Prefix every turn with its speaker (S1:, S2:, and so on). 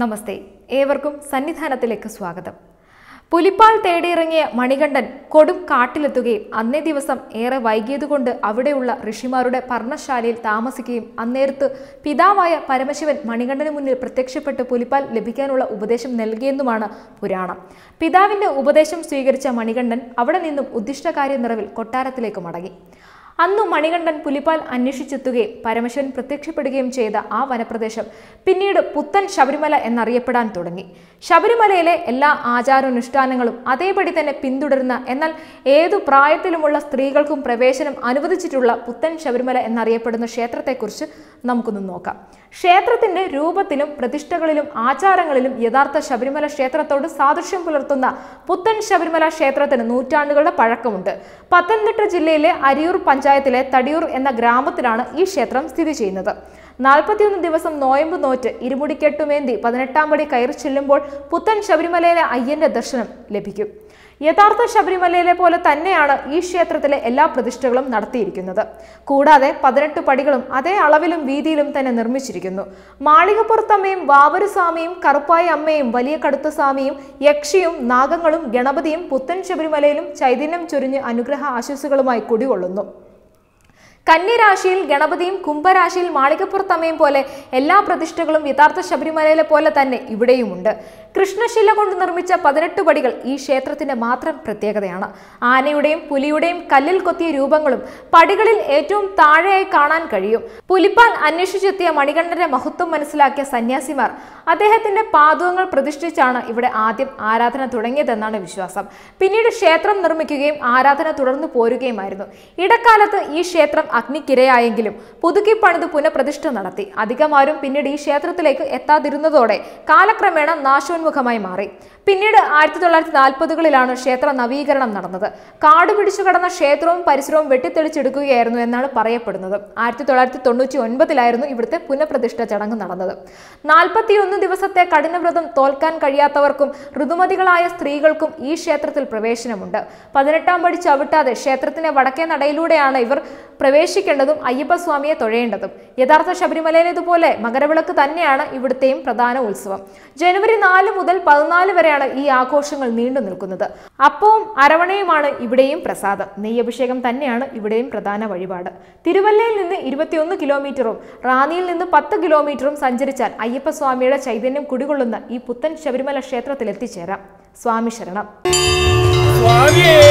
S1: നമസ്തേ ഏവർക്കും സന്നിധാനത്തിലേക്ക് സ്വാഗതം പുലിപ്പാൽ തേടിയിറങ്ങിയ മണികണ്ഠൻ കൊടും കാട്ടിലെത്തുകയും അന്നേ ദിവസം ഏറെ വൈകിയതുകൊണ്ട് അവിടെയുള്ള ഋഷിമാരുടെ പർണശാലയിൽ താമസിക്കുകയും അന്നേരത്ത് പിതാവായ പരമശിവൻ മണികണ്ഠന് മുന്നിൽ പ്രത്യക്ഷപ്പെട്ട് പുലിപ്പാൽ ലഭിക്കാനുള്ള ഉപദേശം നൽകിയെന്നുമാണ് പുരാണം പിതാവിന്റെ ഉപദേശം സ്വീകരിച്ച മണികണ്ഠൻ അവിടെ നിന്നും ഉദ്ദിഷ്ടകാര്യ നിറവിൽ കൊട്ടാരത്തിലേക്ക് മടങ്ങി അന്നു മണികണ്ഠൻ പുലിപ്പാൽ അന്വേഷിച്ചെത്തുകയും പരമശിവൻ പ്രത്യക്ഷപ്പെടുകയും ചെയ്ത ആ വനപ്രദേശം പിന്നീട് പുത്തൻ ശബരിമല എന്നറിയപ്പെടാൻ തുടങ്ങി ശബരിമലയിലെ എല്ലാ ആചാരാനുഷ്ഠാനങ്ങളും അതേപടി തന്നെ പിന്തുടരുന്ന എന്നാൽ ഏതു പ്രായത്തിലുമുള്ള സ്ത്രീകൾക്കും പ്രവേശനം അനുവദിച്ചിട്ടുള്ള പുത്തൻ ശബരിമല എന്നറിയപ്പെടുന്ന ക്ഷേത്രത്തെക്കുറിച്ച് നമുക്കൊന്ന് നോക്കാം ക്ഷേത്രത്തിന്റെ രൂപത്തിലും പ്രതിഷ്ഠകളിലും ആചാരങ്ങളിലും യഥാർത്ഥ ശബരിമല ക്ഷേത്രത്തോട് സാദൃശ്യം പുലർത്തുന്ന പുത്തൻ ശബരിമല ക്ഷേത്രത്തിന് നൂറ്റാണ്ടുകളുടെ പഴക്കമുണ്ട് പത്തനംതിട്ട ജില്ലയിലെ അരിയൂർ പഞ്ചായത്ത് പഞ്ചായത്തിലെ തടിയൂർ എന്ന ഗ്രാമത്തിലാണ് ഈ ക്ഷേത്രം സ്ഥിതി ചെയ്യുന്നത് നാൽപ്പത്തിയൊന്ന് ദിവസം നോയമ്പ് നോറ്റ് ഇരുമുടിക്കെട്ടുമേന്തി പതിനെട്ടാം പടി കയറി ചെല്ലുമ്പോൾ പുത്തൻ ശബരിമലയിലെ അയ്യന്റെ ദർശനം ലഭിക്കും യഥാർത്ഥ ശബരിമലയിലെ പോലെ തന്നെയാണ് ഈ ക്ഷേത്രത്തിലെ എല്ലാ പ്രതിഷ്ഠകളും നടത്തിയിരിക്കുന്നത് കൂടാതെ പതിനെട്ട് പടികളും അതേ അളവിലും വീതിയിലും തന്നെ നിർമ്മിച്ചിരിക്കുന്നു മാളികപ്പുറത്തമ്മയും വാവരുസ്വാമിയും കറുപ്പായ അമ്മയും വലിയ കടുത്തസ്വാമിയും യക്ഷിയും നാഗങ്ങളും ഗണപതിയും പുത്തൻ ശബരിമലയിലും ചൈതന്യം ചൊരിഞ്ഞ് അനുഗ്രഹ ആശംസകളുമായി കുടികൊള്ളുന്നു കന്നിരാശിയിൽ ഗണപതിയും കുംഭരാശിയിൽ മാളികപ്പുറത്തമ്മയും പോലെ എല്ലാ പ്രതിഷ്ഠകളും യഥാർത്ഥ ശബരിമലയിലെ പോലെ തന്നെ ഇവിടെയുമുണ്ട് കൃഷ്ണശില കൊണ്ട് നിർമ്മിച്ച പതിനെട്ട് പടികൾ ഈ ക്ഷേത്രത്തിന്റെ മാത്രം പ്രത്യേകതയാണ് ആനയുടെയും പുലിയുടെയും കല്ലിൽ കൊത്തിയ രൂപങ്ങളും പടികളിൽ ഏറ്റവും താഴെയായി കാണാൻ കഴിയും പുലിപ്പാൽ അന്വേഷിച്ചെത്തിയ മണികണ്ഠന്റെ മഹത്വം മനസ്സിലാക്കിയ സന്യാസിമാർ അദ്ദേഹത്തിന്റെ പാദുകങ്ങൾ പ്രതിഷ്ഠിച്ചാണ് ഇവിടെ ആദ്യം ആരാധന തുടങ്ങിയതെന്നാണ് വിശ്വാസം പിന്നീട് ക്ഷേത്രം നിർമ്മിക്കുകയും ആരാധന തുടർന്നു പോരുകയുമായിരുന്നു ഇടക്കാലത്ത് ഈ ക്ഷേത്രം അഗ്നിക്കിരയായെങ്കിലും പുതുക്കി പണിത് പുനഃപ്രതിഷ്ഠ നടത്തി അധികമാരും പിന്നീട് ഈ ക്ഷേത്രത്തിലേക്ക് എത്താതിരുന്നതോടെ കാലക്രമേണ നാശോന്മുഖമായി മാറി പിന്നീട് ആയിരത്തി തൊള്ളായിരത്തി നാൽപ്പതുകളിലാണ് ക്ഷേത്ര നവീകരണം നടന്നത് കാട് പിടിച്ചു കടന്ന ക്ഷേത്രവും പരിസരവും വെട്ടിത്തെളിച്ചെടുക്കുകയായിരുന്നു എന്നാണ് പറയപ്പെടുന്നത് ആയിരത്തി തൊള്ളായിരത്തി തൊണ്ണൂറ്റി ഒൻപതിലായിരുന്നു ഇവിടുത്തെ പുനഃപ്രതിഷ്ഠ ചടങ്ങ് നടന്നത് നാൽപ്പത്തിയൊന്ന് ദിവസത്തെ കഠിനവ്രതം തോൽക്കാൻ കഴിയാത്തവർക്കും ഋതുമതികളായ സ്ത്രീകൾക്കും ഈ ക്ഷേത്രത്തിൽ പ്രവേശനമുണ്ട് പതിനെട്ടാം പടി ചവിട്ടാതെ ക്ഷേത്രത്തിന്റെ വടക്കേ നടയിലൂടെയാണ് ഇവർ പ്രവേശിക്കേണ്ടതും അയ്യപ്പസ്വാമിയെ തൊഴേണ്ടതും യഥാർത്ഥ ശബരിമലയിലേതുപോലെ മകരവിളക്ക് തന്നെയാണ് ഇവിടുത്തെയും പ്രധാന ഉത്സവം ജനുവരി നാല് മുതൽ പതിനാല് വരെയാണ് ഈ ആഘോഷങ്ങൾ നീണ്ടു നിൽക്കുന്നത് അപ്പവും അരവണയുമാണ് ഇവിടെയും പ്രസാദം നെയ്യഭിഷേകം തന്നെയാണ് ഇവിടെയും പ്രധാന വഴിപാട് തിരുവല്ലയിൽ നിന്ന് ഇരുപത്തിയൊന്ന് കിലോമീറ്ററും റാന്നിയിൽ നിന്ന് പത്ത് കിലോമീറ്ററും സഞ്ചരിച്ചാൽ അയ്യപ്പസ്വാമിയുടെ ചൈതന്യം കുടികൊള്ളുന്ന ഈ പുത്തൻ ശബരിമല ക്ഷേത്രത്തിൽ എത്തിച്ചേരാം സ്വാമി ശരണം സ്വാമിയേ